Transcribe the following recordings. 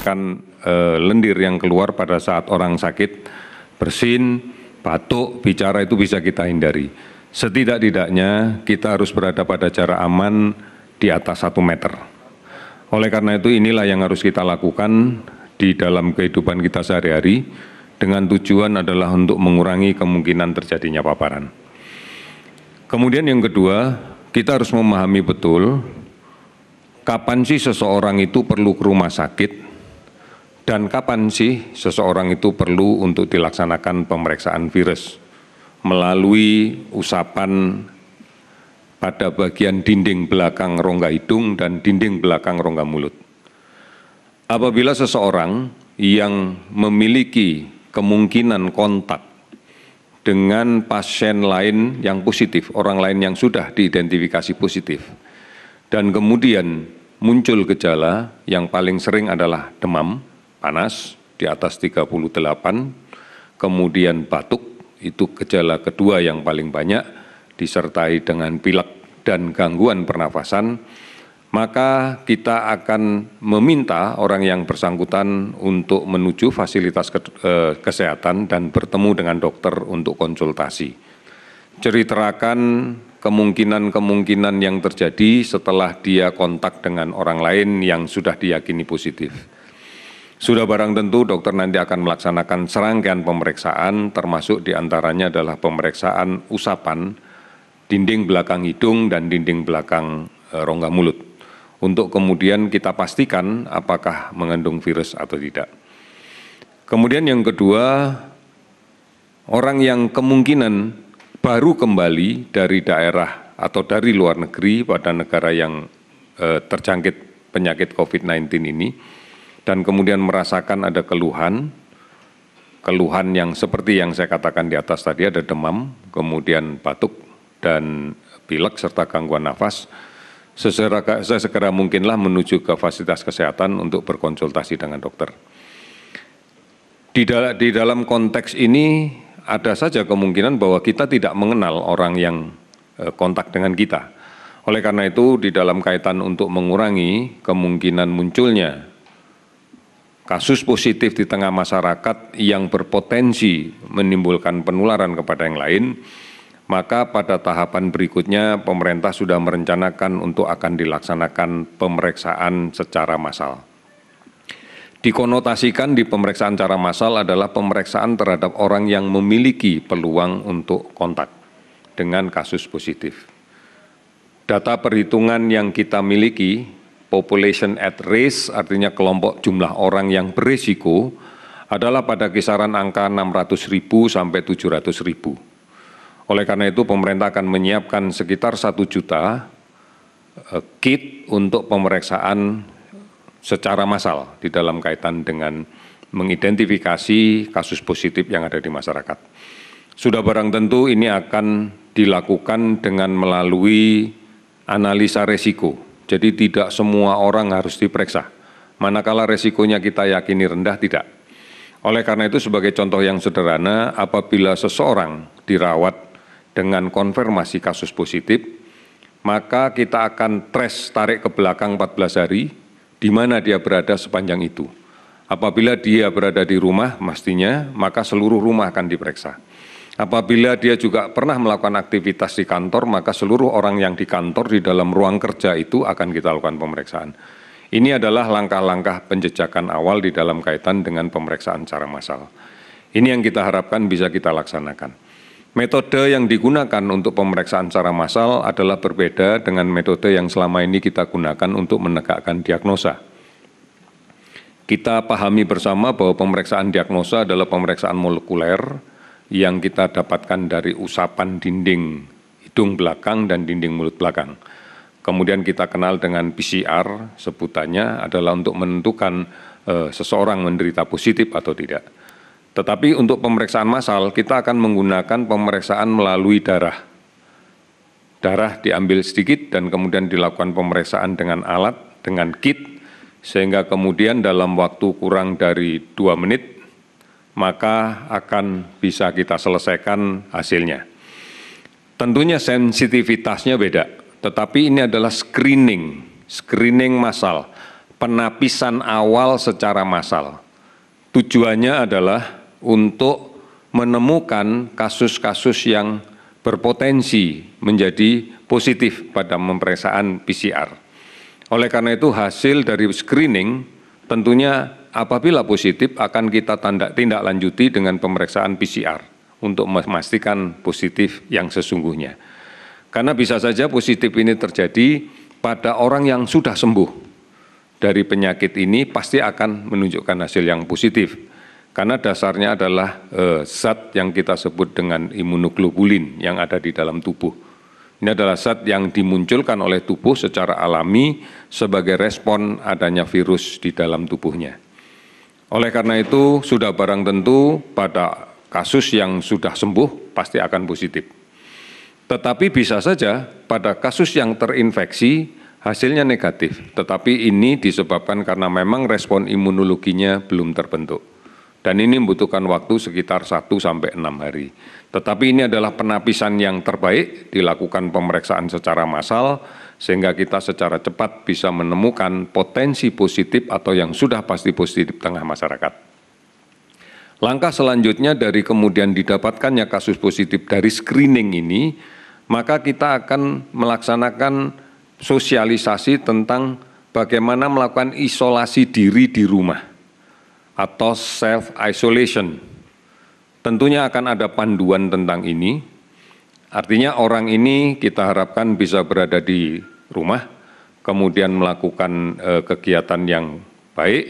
menyebabkan e, eh, lendir yang keluar pada saat orang sakit bersin, batuk, bicara itu bisa kita hindari. Setidak-tidaknya kita harus berada pada jarak aman di atas satu meter. Oleh karena itu inilah yang harus kita lakukan di dalam kehidupan kita sehari-hari dengan tujuan adalah untuk mengurangi kemungkinan terjadinya paparan. Kemudian yang kedua, kita harus memahami betul kapan sih seseorang itu perlu ke rumah sakit dan kapan sih seseorang itu perlu untuk dilaksanakan pemeriksaan virus melalui usapan pada bagian dinding belakang rongga hidung dan dinding belakang rongga mulut. Apabila seseorang yang memiliki kemungkinan kontak dengan pasien lain yang positif, orang lain yang sudah diidentifikasi positif, dan kemudian muncul gejala yang paling sering adalah demam, panas di atas 38, kemudian batuk, itu gejala kedua yang paling banyak, disertai dengan pilek dan gangguan pernafasan, maka kita akan meminta orang yang bersangkutan untuk menuju fasilitas e, kesehatan dan bertemu dengan dokter untuk konsultasi. Ceritakan kemungkinan-kemungkinan yang terjadi setelah dia kontak dengan orang lain yang sudah diyakini positif. Sudah barang tentu dokter nanti akan melaksanakan serangkaian pemeriksaan termasuk diantaranya adalah pemeriksaan usapan dinding belakang hidung dan dinding belakang e, rongga mulut untuk kemudian kita pastikan apakah mengandung virus atau tidak. Kemudian yang kedua, orang yang kemungkinan baru kembali dari daerah atau dari luar negeri pada negara yang e, terjangkit penyakit COVID-19 ini, dan kemudian merasakan ada keluhan, keluhan yang seperti yang saya katakan di atas tadi ada demam, kemudian batuk dan pilek serta gangguan nafas, sesegera, sesegera mungkinlah menuju ke fasilitas kesehatan untuk berkonsultasi dengan dokter. Di, dal di dalam konteks ini ada saja kemungkinan bahwa kita tidak mengenal orang yang e, kontak dengan kita. Oleh karena itu, di dalam kaitan untuk mengurangi kemungkinan munculnya kasus positif di tengah masyarakat yang berpotensi menimbulkan penularan kepada yang lain, maka pada tahapan berikutnya pemerintah sudah merencanakan untuk akan dilaksanakan pemeriksaan secara massal. Dikonotasikan di pemeriksaan secara massal adalah pemeriksaan terhadap orang yang memiliki peluang untuk kontak dengan kasus positif. Data perhitungan yang kita miliki population at risk artinya kelompok jumlah orang yang berisiko adalah pada kisaran angka 600 ribu sampai 700 ribu. Oleh karena itu pemerintah akan menyiapkan sekitar 1 juta e, kit untuk pemeriksaan secara massal di dalam kaitan dengan mengidentifikasi kasus positif yang ada di masyarakat. Sudah barang tentu ini akan dilakukan dengan melalui analisa resiko jadi tidak semua orang harus diperiksa. Manakala resikonya kita yakini rendah, tidak. Oleh karena itu sebagai contoh yang sederhana, apabila seseorang dirawat dengan konfirmasi kasus positif, maka kita akan trace tarik ke belakang 14 hari, di mana dia berada sepanjang itu. Apabila dia berada di rumah, mestinya maka seluruh rumah akan diperiksa. Apabila dia juga pernah melakukan aktivitas di kantor, maka seluruh orang yang di kantor di dalam ruang kerja itu akan kita lakukan pemeriksaan. Ini adalah langkah-langkah penjejakan awal di dalam kaitan dengan pemeriksaan cara massal. Ini yang kita harapkan bisa kita laksanakan. Metode yang digunakan untuk pemeriksaan cara massal adalah berbeda dengan metode yang selama ini kita gunakan untuk menegakkan diagnosa. Kita pahami bersama bahwa pemeriksaan diagnosa adalah pemeriksaan molekuler yang kita dapatkan dari usapan dinding hidung belakang dan dinding mulut belakang. Kemudian kita kenal dengan PCR sebutannya adalah untuk menentukan e, seseorang menderita positif atau tidak. Tetapi untuk pemeriksaan massal kita akan menggunakan pemeriksaan melalui darah. Darah diambil sedikit dan kemudian dilakukan pemeriksaan dengan alat, dengan kit, sehingga kemudian dalam waktu kurang dari dua menit maka akan bisa kita selesaikan hasilnya. Tentunya sensitivitasnya beda, tetapi ini adalah screening, screening massal, penapisan awal secara massal. Tujuannya adalah untuk menemukan kasus-kasus yang berpotensi menjadi positif pada pemeriksaan PCR. Oleh karena itu hasil dari screening tentunya apabila positif akan kita tindak lanjuti dengan pemeriksaan PCR untuk memastikan positif yang sesungguhnya. Karena bisa saja positif ini terjadi pada orang yang sudah sembuh dari penyakit ini pasti akan menunjukkan hasil yang positif. Karena dasarnya adalah eh, zat yang kita sebut dengan imunoglobulin yang ada di dalam tubuh. Ini adalah zat yang dimunculkan oleh tubuh secara alami sebagai respon adanya virus di dalam tubuhnya. Oleh karena itu, sudah barang tentu pada kasus yang sudah sembuh pasti akan positif. Tetapi bisa saja pada kasus yang terinfeksi hasilnya negatif, tetapi ini disebabkan karena memang respon imunologinya belum terbentuk. Dan ini membutuhkan waktu sekitar 1 sampai 6 hari. Tetapi ini adalah penapisan yang terbaik, dilakukan pemeriksaan secara massal sehingga kita secara cepat bisa menemukan potensi positif atau yang sudah pasti positif tengah masyarakat. Langkah selanjutnya dari kemudian didapatkannya kasus positif dari screening ini, maka kita akan melaksanakan sosialisasi tentang bagaimana melakukan isolasi diri di rumah atau self isolation. Tentunya akan ada panduan tentang ini. Artinya orang ini kita harapkan bisa berada di rumah, kemudian melakukan eh, kegiatan yang baik,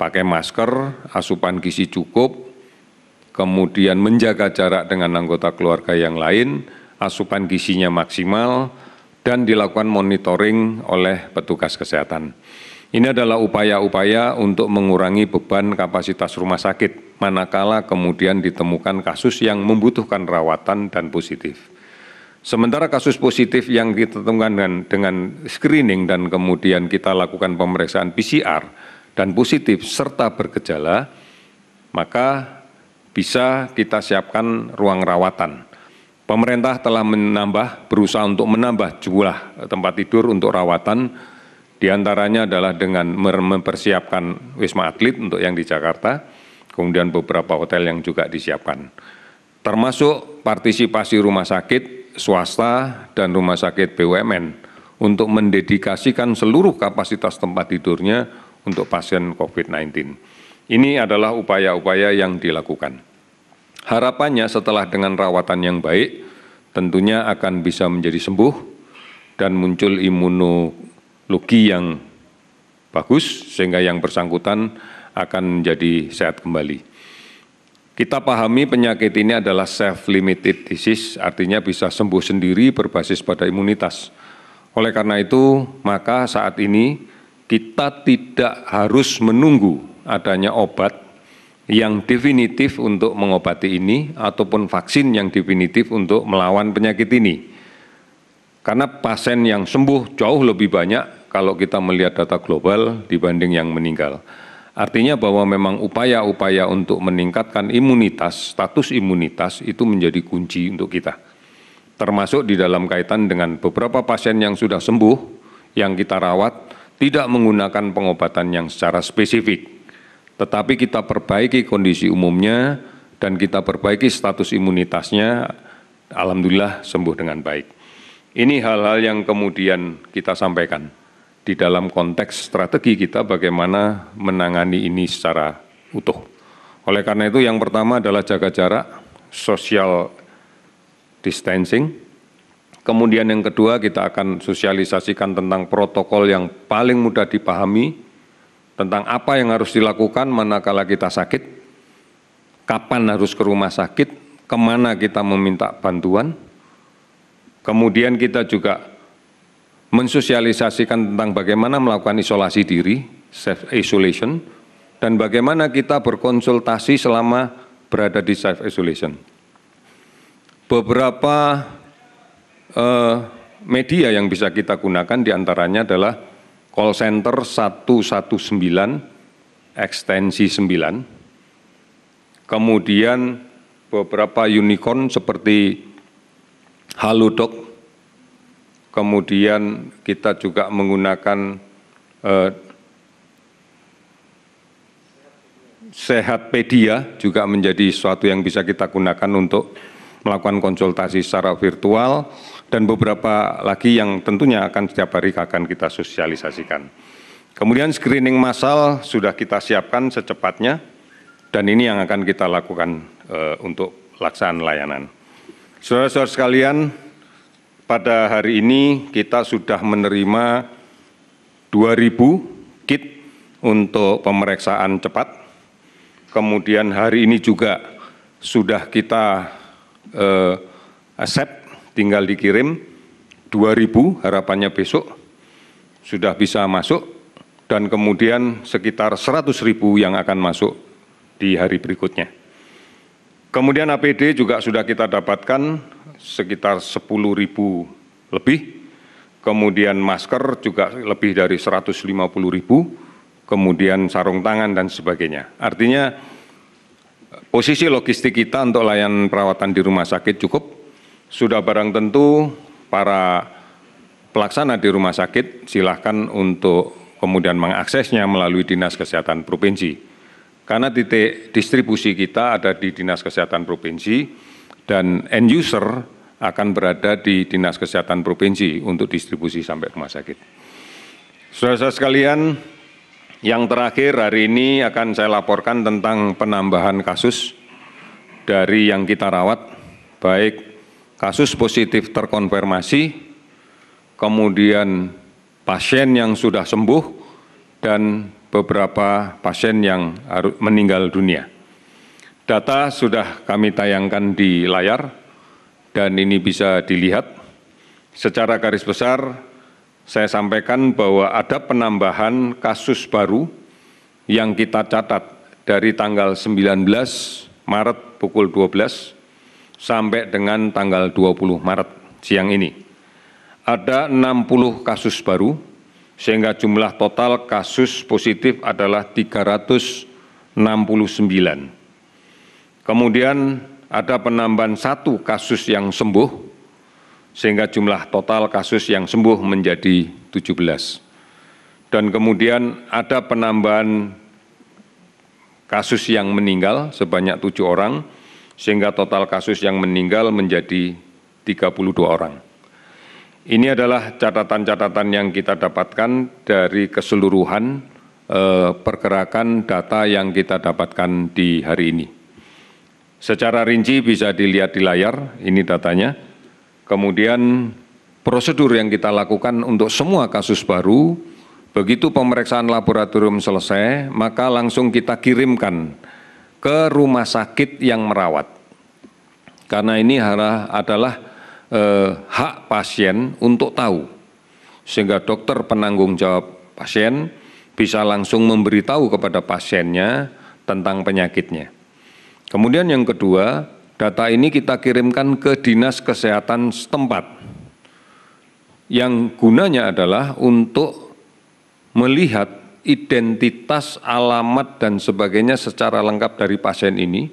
pakai masker, asupan gizi cukup, kemudian menjaga jarak dengan anggota keluarga yang lain, asupan gizinya maksimal, dan dilakukan monitoring oleh petugas kesehatan. Ini adalah upaya-upaya untuk mengurangi beban kapasitas rumah sakit, manakala kemudian ditemukan kasus yang membutuhkan rawatan dan positif. Sementara kasus positif yang kita temukan dengan screening dan kemudian kita lakukan pemeriksaan PCR dan positif serta bergejala, maka bisa kita siapkan ruang rawatan. Pemerintah telah menambah, berusaha untuk menambah jumlah eh, tempat tidur untuk rawatan, diantaranya adalah dengan mempersiapkan Wisma Atlet untuk yang di Jakarta, kemudian beberapa hotel yang juga disiapkan. Termasuk partisipasi rumah sakit swasta dan rumah sakit BUMN untuk mendedikasikan seluruh kapasitas tempat tidurnya untuk pasien COVID-19. Ini adalah upaya-upaya yang dilakukan. Harapannya setelah dengan rawatan yang baik, tentunya akan bisa menjadi sembuh dan muncul imunologi yang bagus sehingga yang bersangkutan akan menjadi sehat kembali. Kita pahami penyakit ini adalah self-limited disease, artinya bisa sembuh sendiri berbasis pada imunitas. Oleh karena itu, maka saat ini kita tidak harus menunggu adanya obat yang definitif untuk mengobati ini ataupun vaksin yang definitif untuk melawan penyakit ini. Karena pasien yang sembuh jauh lebih banyak kalau kita melihat data global dibanding yang meninggal. Artinya bahwa memang upaya-upaya untuk meningkatkan imunitas, status imunitas itu menjadi kunci untuk kita. Termasuk di dalam kaitan dengan beberapa pasien yang sudah sembuh, yang kita rawat, tidak menggunakan pengobatan yang secara spesifik. Tetapi kita perbaiki kondisi umumnya dan kita perbaiki status imunitasnya, alhamdulillah sembuh dengan baik. Ini hal-hal yang kemudian kita sampaikan di dalam konteks strategi kita bagaimana menangani ini secara utuh. Oleh karena itu yang pertama adalah jaga jarak, social distancing, kemudian yang kedua kita akan sosialisasikan tentang protokol yang paling mudah dipahami, tentang apa yang harus dilakukan manakala kita sakit, kapan harus ke rumah sakit, kemana kita meminta bantuan, kemudian kita juga mensosialisasikan tentang bagaimana melakukan isolasi diri, self isolation, dan bagaimana kita berkonsultasi selama berada di self isolation. Beberapa eh, media yang bisa kita gunakan diantaranya adalah call center 119 ekstensi 9, kemudian beberapa unicorn seperti Halodoc kemudian kita juga menggunakan eh, Sehatpedia juga menjadi suatu yang bisa kita gunakan untuk melakukan konsultasi secara virtual dan beberapa lagi yang tentunya akan setiap hari akan kita sosialisasikan. Kemudian screening massal sudah kita siapkan secepatnya dan ini yang akan kita lakukan e, untuk laksanaan layanan. Saudara-saudara sekalian, pada hari ini kita sudah menerima 2.000 kit untuk pemeriksaan cepat. Kemudian hari ini juga sudah kita eh, accept, tinggal dikirim 2.000 harapannya besok sudah bisa masuk dan kemudian sekitar 100.000 yang akan masuk di hari berikutnya. Kemudian APD juga sudah kita dapatkan sekitar sepuluh ribu lebih, kemudian masker juga lebih dari puluh ribu, kemudian sarung tangan dan sebagainya. Artinya posisi logistik kita untuk layanan perawatan di rumah sakit cukup, sudah barang tentu para pelaksana di rumah sakit silahkan untuk kemudian mengaksesnya melalui Dinas Kesehatan Provinsi. Karena titik distribusi kita ada di Dinas Kesehatan Provinsi dan end user akan berada di Dinas Kesehatan Provinsi untuk distribusi sampai rumah sakit. Saudara-saudara sekalian, yang terakhir hari ini akan saya laporkan tentang penambahan kasus dari yang kita rawat, baik kasus positif terkonfirmasi, kemudian pasien yang sudah sembuh, dan beberapa pasien yang meninggal dunia. Data sudah kami tayangkan di layar, dan ini bisa dilihat secara garis besar saya sampaikan bahwa ada penambahan kasus baru yang kita catat dari tanggal 19 Maret pukul 12 sampai dengan tanggal 20 Maret siang ini. Ada 60 kasus baru, sehingga jumlah total kasus positif adalah 369. Kemudian ada penambahan satu kasus yang sembuh, sehingga jumlah total kasus yang sembuh menjadi 17. Dan kemudian ada penambahan kasus yang meninggal sebanyak tujuh orang, sehingga total kasus yang meninggal menjadi 32 orang. Ini adalah catatan-catatan yang kita dapatkan dari keseluruhan eh, pergerakan data yang kita dapatkan di hari ini. Secara rinci bisa dilihat di layar, ini datanya. Kemudian prosedur yang kita lakukan untuk semua kasus baru, begitu pemeriksaan laboratorium selesai, maka langsung kita kirimkan ke rumah sakit yang merawat. Karena ini adalah eh, hak pasien untuk tahu, sehingga dokter penanggung jawab pasien bisa langsung memberitahu kepada pasiennya tentang penyakitnya. Kemudian yang kedua, data ini kita kirimkan ke Dinas Kesehatan setempat yang gunanya adalah untuk melihat identitas, alamat, dan sebagainya secara lengkap dari pasien ini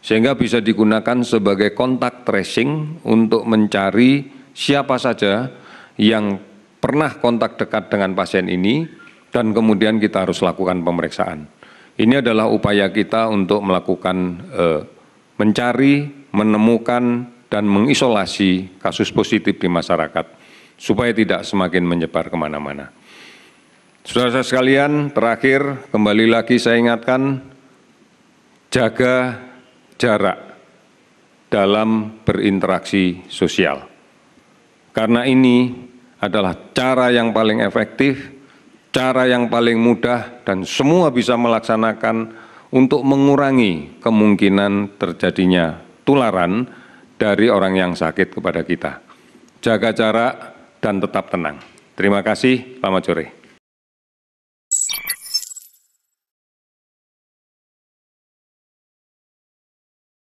sehingga bisa digunakan sebagai kontak tracing untuk mencari siapa saja yang pernah kontak dekat dengan pasien ini dan kemudian kita harus lakukan pemeriksaan. Ini adalah upaya kita untuk melakukan eh, mencari, menemukan, dan mengisolasi kasus positif di masyarakat supaya tidak semakin menyebar kemana-mana. Saudara-saudara sekalian, terakhir kembali lagi saya ingatkan, jaga jarak dalam berinteraksi sosial. Karena ini adalah cara yang paling efektif cara yang paling mudah dan semua bisa melaksanakan untuk mengurangi kemungkinan terjadinya tularan dari orang yang sakit kepada kita. Jaga jarak dan tetap tenang. Terima kasih, selamat sore.